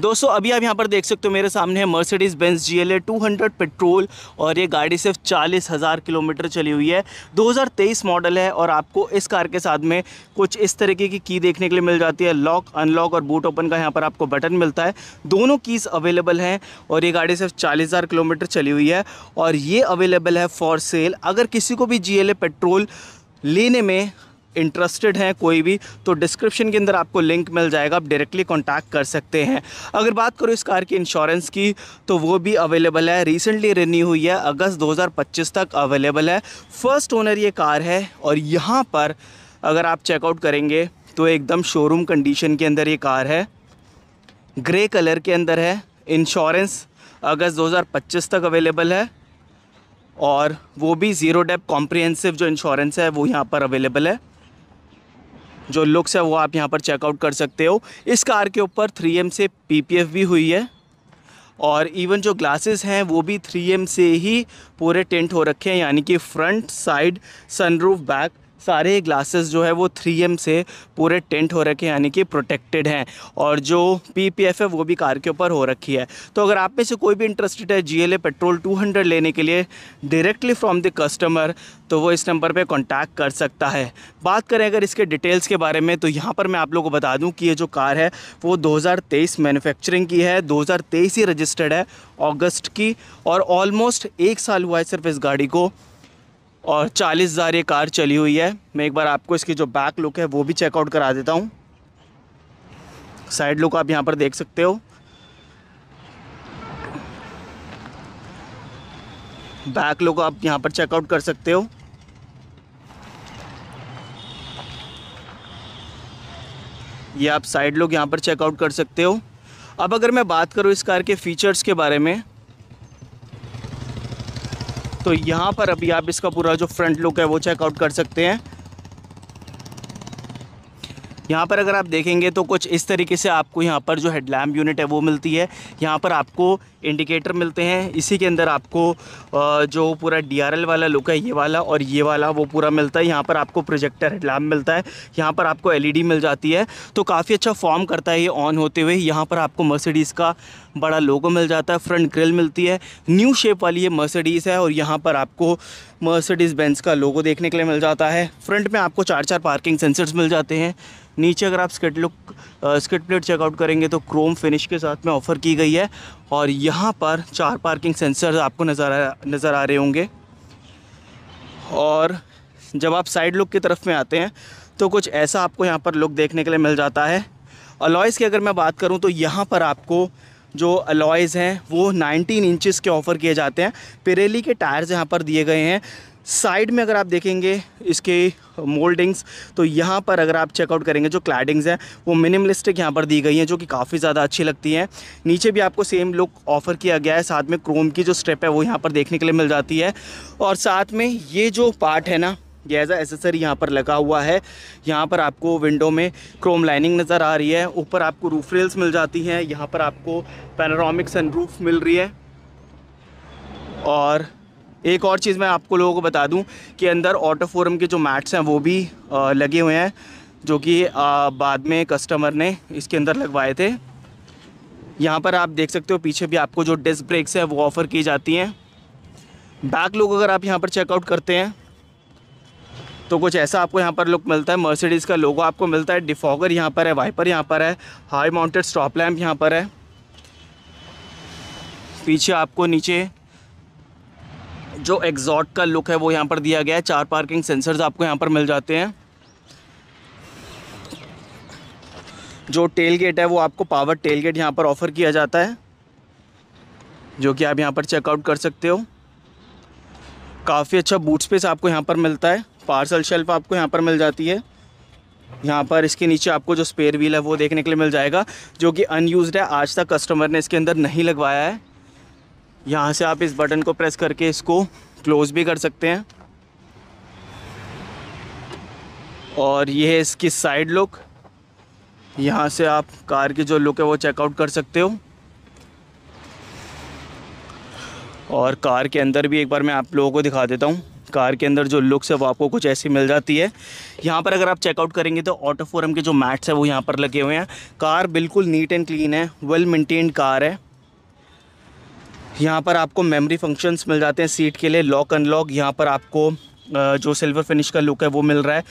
दोस्तों अभी आप यहाँ पर देख सकते हो मेरे सामने है Mercedes Benz G L petrol और ये गाड़ी सिर्फ चालीस हज़ार किलोमीटर चली हुई है दो मॉडल है और आपको इस कार के साथ में कुछ इस तरीके की की देखने के लिए मिल जाती है लॉक अनलॉक और बूट ओपन का यहाँ पर आपको बटन मिलता है दोनों कीज़ अवेलेबल हैं और ये गाड़ी सिर्फ चालीस किलोमीटर चली हुई है और ये अवेलेबल है फॉर सेल अगर किसी को भी जी पेट्रोल लेने में इंटरेस्टेड हैं कोई भी तो डिस्क्रिप्शन के अंदर आपको लिंक मिल जाएगा आप डायरेक्टली कॉन्टैक्ट कर सकते हैं अगर बात करूँ इस कार की इंश्योरेंस की तो वो भी अवेलेबल है रिसेंटली रिन्यू हुई है अगस्त 2025 तक अवेलेबल है फर्स्ट ओनर ये कार है और यहाँ पर अगर आप चेकआउट करेंगे तो एकदम शोरूम कंडीशन के अंदर ये कार है ग्रे कलर के अंदर है इंश्योरेंस अगस्त 2025 तक अवेलेबल है और वो भी ज़ीरो डेप कॉम्प्रिहेंसिव जो इंश्योरेंस है वो यहाँ पर अवेलेबल है जो लुक्स है वो आप यहाँ पर चेकआउट कर सकते हो इस कार के ऊपर थ्री से पी भी हुई है और इवन जो ग्लासेस हैं वो भी थ्री से ही पूरे टेंट हो रखे हैं यानी कि फ्रंट साइड सनरूफ बैक सारे ग्लासेस जो है वो 3M से पूरे टेंट हो रखे हैं यानी कि प्रोटेक्टेड हैं और जो एफ़ है वो भी कार के ऊपर हो रखी है तो अगर आप में से कोई भी इंटरेस्टेड है ए पेट्रोल 200 लेने के लिए डायरेक्टली फ्रॉम द कस्टमर तो वो इस नंबर पे कांटेक्ट कर सकता है बात करें अगर इसके डिटेल्स के बारे में तो यहाँ पर मैं आप लोगों को बता दूँ कि ये जो कार है वो तेईस मैन्युफैक्चरिंग की है तेईस ही रजिस्टर्ड है अगस्त की और ऑलमोस्ट एक साल हुआ है सिर्फ इस गाड़ी को और चालीस हज़ार ये कार चली हुई है मैं एक बार आपको इसकी जो बैक लुक है वो भी चेकआउट करा देता हूँ साइड लुक आप यहाँ पर देख सकते हो बैक लुक आप यहाँ पर चेकआउट कर सकते हो ये आप साइड लुक यहाँ पर चेकआउट कर सकते हो अब अगर मैं बात करूँ इस कार के फीचर्स के बारे में तो यहाँ पर अभी आप इसका पूरा जो फ्रंट लुक है वो चेकआउट कर सकते हैं यहाँ पर अगर आप देखेंगे तो कुछ इस तरीके से आपको यहाँ पर जो हेडलैम्प यूनिट है वो मिलती है यहाँ पर आपको इंडिकेटर मिलते हैं इसी के अंदर आपको जो पूरा डी वाला लुक है ये वाला और ये वाला वो पूरा मिलता है यहाँ पर आपको प्रोजेक्टर हेडलैम्प मिलता है यहाँ पर आपको एल e मिल जाती है तो काफ़ी अच्छा फॉर्म करता है ये ऑन होते हुए यहाँ पर आपको मर्सिडीज़ का बड़ा लोगो मिल जाता है फ्रंट ग्रिल मिलती है न्यू शेप वाली ये मर्सिडीज़ है और यहाँ पर आपको मर्सिडीज़ बेंस का लोगो देखने के लिए मिल जाता है फ्रंट में आपको चार चार पार्किंग सेंसर्स मिल जाते हैं नीचे अगर आप skid look skid plate checkout करेंगे तो क्रोम फिनिश के साथ में ऑफ़र की गई है और यहाँ पर चार पार्किंग सेंसर आपको नज़र नज़र आ रहे होंगे और जब आप साइड लुक की तरफ में आते हैं तो कुछ ऐसा आपको यहाँ पर लुक देखने के लिए मिल जाता है अलॉयस की अगर मैं बात करूँ तो यहाँ पर आपको जो अलॉयज़ हैं वो 19 इंचेस के ऑफ़र किए जाते हैं पिरेली के टायर्स यहाँ पर दिए गए हैं साइड में अगर आप देखेंगे इसके मोल्डिंग्स तो यहाँ पर अगर आप चेकआउट करेंगे जो क्लैडिंग्स हैं वो मिनिमलिस्टिक यहाँ पर दी गई हैं जो कि काफ़ी ज़्यादा अच्छी लगती हैं नीचे भी आपको सेम लुक ऑफ़र किया गया है साथ में क्रोम की जो स्ट्रिप है वो यहाँ पर देखने के लिए मिल जाती है और साथ में ये जो पार्ट है ना ये एज एसेसरी यहाँ पर लगा हुआ है यहाँ पर आपको विंडो में क्रोम लाइनिंग नज़र आ रही है ऊपर आपको रूफ रेल्स मिल जाती हैं यहाँ पर आपको पैनोरामिक सनरूफ मिल रही है और एक और चीज़ मैं आपको लोगों को बता दूं कि अंदर ऑटो फोरम के जो मैट्स हैं वो भी आ, लगे हुए हैं जो कि बाद में कस्टमर ने इसके अंदर लगवाए थे यहाँ पर आप देख सकते हो पीछे भी आपको जो डिस्क ब्रेक्स हैं वो ऑफ़र की जाती हैं बैक लोग अगर आप यहाँ पर चेकआउट करते हैं तो कुछ ऐसा आपको यहाँ पर लुक मिलता है मर्सिडीज़ का लोगो आपको मिलता है डिफॉगर यहाँ पर है वाइपर यहाँ पर है हाई माउंटेड स्टॉप लैम्प यहाँ पर है पीछे आपको नीचे जो एग्जॉट का लुक है वो यहाँ पर दिया गया है चार पार्किंग सेंसर्स आपको यहाँ पर मिल जाते हैं जो टेल गेट है वो आपको पावर टेल गेट यहाँ पर ऑफ़र किया जाता है जो कि आप यहाँ पर चेकआउट कर सकते हो काफ़ी अच्छा बूट स्पेस आपको यहाँ पर मिलता है पार्सल शेल्फ आपको यहाँ पर मिल जाती है यहाँ पर इसके नीचे आपको जो स्पेयर व्हील है वो देखने के लिए मिल जाएगा जो कि अनयूज़ है आज तक कस्टमर ने इसके अंदर नहीं लगवाया है यहाँ से आप इस बटन को प्रेस करके इसको क्लोज़ भी कर सकते हैं और ये है इसकी साइड लुक यहाँ से आप कार की जो लुक है वो चेकआउट कर सकते हो और कार के अंदर भी एक बार मैं आप लोगों को दिखा देता हूँ कार के अंदर जो लुक्स है वो आपको कुछ ऐसी मिल जाती है यहाँ पर अगर आप चेकआउट करेंगे तो ऑटो फोरम के जो मैट्स हैं वो यहाँ पर लगे हुए हैं कार बिल्कुल नीट एंड क्लीन है वेल मेंटेन्ड कार है यहाँ पर आपको मेमोरी फंक्शंस मिल जाते हैं सीट के लिए लॉक अनलॉक यहाँ पर आपको जो सिल्वर फिनिश का लुक है वो मिल रहा है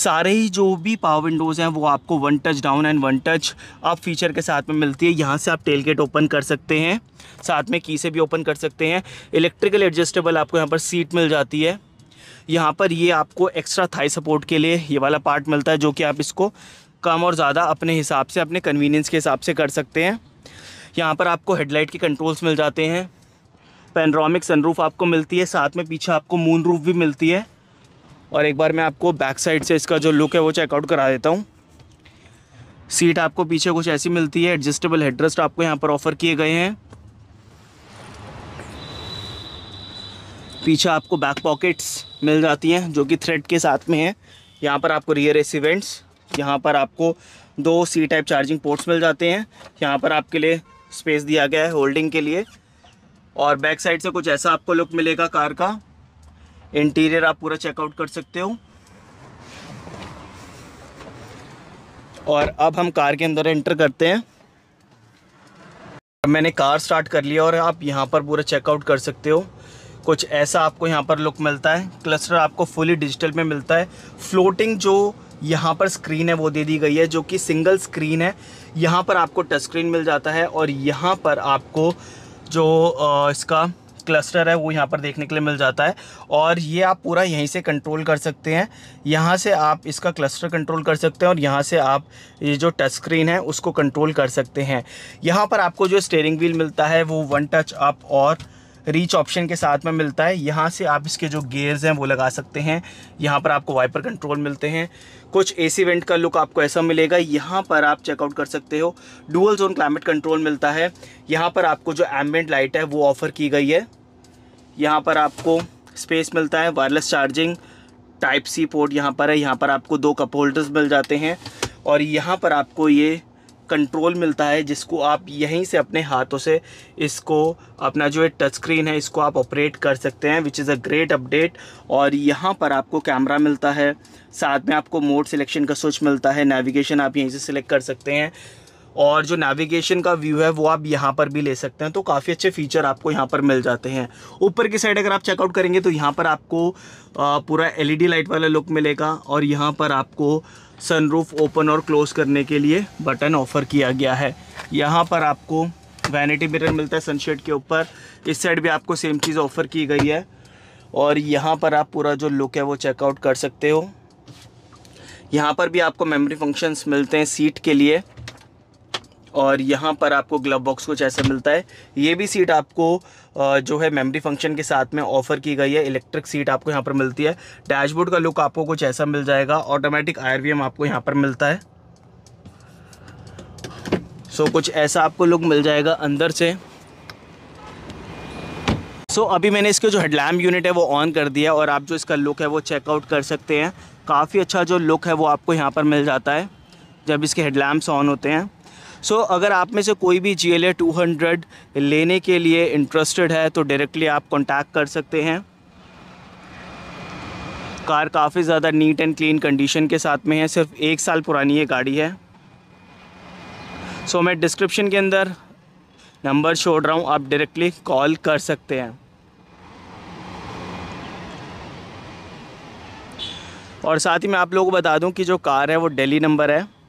सारे ही जो भी पावर विंडोज़ हैं वो आपको one touch down and one touch up feature के साथ में मिलती है यहाँ से आप टेल गेट ओपन कर सकते हैं साथ में की से भी ओपन कर सकते हैं इलेक्ट्रिकल एडजस्टेबल आपको यहाँ पर सीट मिल जाती है यहाँ पर ये आपको एक्स्ट्रा थाई सपोर्ट के लिए ये वाला पार्ट मिलता है जो कि आप इसको कम और ज़्यादा अपने हिसाब से अपने कन्वीनियंस के हिसाब से कर सकते हैं यहाँ पर आपको हेडलाइट के कंट्रोल्स मिल जाते हैं पेनरामिक सनरूफ आपको मिलती है साथ में पीछे आपको मून रूफ भी मिलती है और एक बार मैं आपको बैक साइड से इसका जो लुक है वो चेकआउट करा देता हूँ सीट आपको पीछे कुछ ऐसी मिलती है एडजस्टेबल हेडरेस्ट आपको यहाँ पर ऑफ़र किए गए हैं पीछे आपको बैक पॉकेट्स मिल जाती हैं जो कि थ्रेड के साथ में है यहाँ पर आपको रियर एस यहाँ पर आपको दो सी टाइप चार्जिंग पोर्ट्स मिल जाते हैं यहाँ पर आपके लिए स्पेस दिया गया है होल्डिंग के लिए और बैक साइड से कुछ ऐसा आपको लुक मिलेगा कार का इंटीरियर आप पूरा चेकआउट कर सकते हो और अब हम कार के अंदर एंटर करते हैं मैंने कार स्टार्ट कर लिया और आप यहाँ पर पूरा चेकआउट कर सकते हो कुछ ऐसा आपको यहाँ पर लुक मिलता है क्लस्टर आपको फुली डिजिटल में मिलता है फ्लोटिंग जो यहाँ पर स्क्रीन है वो दे दी गई है जो कि सिंगल स्क्रीन है यहाँ पर आपको टच स्क्रीन मिल जाता है और यहाँ पर आपको जो इसका क्लस्टर है वो यहाँ पर देखने के लिए मिल जाता है और ये आप पूरा यहीं से कंट्रोल कर सकते हैं यहाँ से आप इसका क्लस्टर कंट्रोल कर सकते हैं और यहाँ से आप ये जो टच स्क्रीन है उसको कंट्रोल कर सकते हैं यहाँ पर आपको जो स्टेयरिंग व्हील मिलता है वो वन टच अप और रीच ऑप्शन के साथ में मिलता है यहाँ से आप इसके जो गेयर्स हैं वो लगा सकते हैं यहाँ पर आपको वाइपर कंट्रोल मिलते हैं कुछ एसी वेंट का लुक आपको ऐसा मिलेगा यहाँ पर आप चेकआउट कर सकते हो डुअल जोन क्लाइमेट कंट्रोल मिलता है यहाँ पर आपको जो एम्बेंट लाइट है वो ऑफ़र की गई है यहाँ पर आपको स्पेस मिलता है wireless charging type C port यहाँ पर है यहाँ पर आपको दो कप होल्डर्स मिल जाते हैं और यहाँ पर आपको ये कंट्रोल मिलता है जिसको आप यहीं से अपने हाथों से इसको अपना जो है टच स्क्रीन है इसको आप ऑपरेट कर सकते हैं which is a great update और यहाँ पर आपको कैमरा मिलता है साथ में आपको मोड सिलेक्शन का स्विच मिलता है नेविगेशन आप यहीं से सिलेक्ट कर सकते हैं और जो नेविगेशन का व्यू है वो आप यहाँ पर भी ले सकते हैं तो काफ़ी अच्छे फीचर आपको यहाँ पर मिल जाते हैं ऊपर की साइड अगर आप चेकआउट करेंगे तो यहाँ पर आपको पूरा एलईडी लाइट वाला लुक मिलेगा और यहाँ पर आपको सनरूफ ओपन और क्लोज़ करने के लिए बटन ऑफ़र किया गया है यहाँ पर आपको वैनिटी मिरर मिलता है सनशेड के ऊपर इस साइड भी आपको सेम चीज़ ऑफ़र की गई है और यहाँ पर आप पूरा जो लुक है वो चेकआउट कर सकते हो यहाँ पर भी आपको मेमोरी फंक्शंस मिलते हैं सीट के लिए और यहाँ पर आपको ग्लव बॉक्स कुछ ऐसा मिलता है ये भी सीट आपको जो है मेमोरी फंक्शन के साथ में ऑफर की गई है इलेक्ट्रिक सीट आपको यहाँ पर मिलती है डैशबोर्ड का लुक आपको कुछ ऐसा मिल जाएगा ऑटोमेटिक आर आपको यहाँ पर मिलता है सो कुछ ऐसा आपको लुक मिल जाएगा अंदर से सो so, अभी मैंने इसके जो हेडलैम्प यूनिट है वो ऑन कर दिया और आप जो इसका लुक है वो चेकआउट कर सकते हैं काफ़ी अच्छा जो लुक है वो आपको यहाँ पर मिल जाता है जब इसके हेडलैम्प्स ऑन होते हैं सो so, अगर आप में से कोई भी G L A two hundred लेने के लिए इंटरेस्टेड है तो डायरेक्टली आप कॉन्टैक्ट कर सकते हैं कार काफ़ी ज़्यादा नीट एंड क्लीन कंडीशन के साथ में है सिर्फ एक साल पुरानी ये गाड़ी है सो so, मैं डिस्क्रिप्शन के अंदर नंबर छोड़ रहा हूँ आप डायरेक्टली कॉल कर सकते हैं और साथ ही मैं आप लोगों को बता दूं कि जो कार है वो दिल्ली नंबर है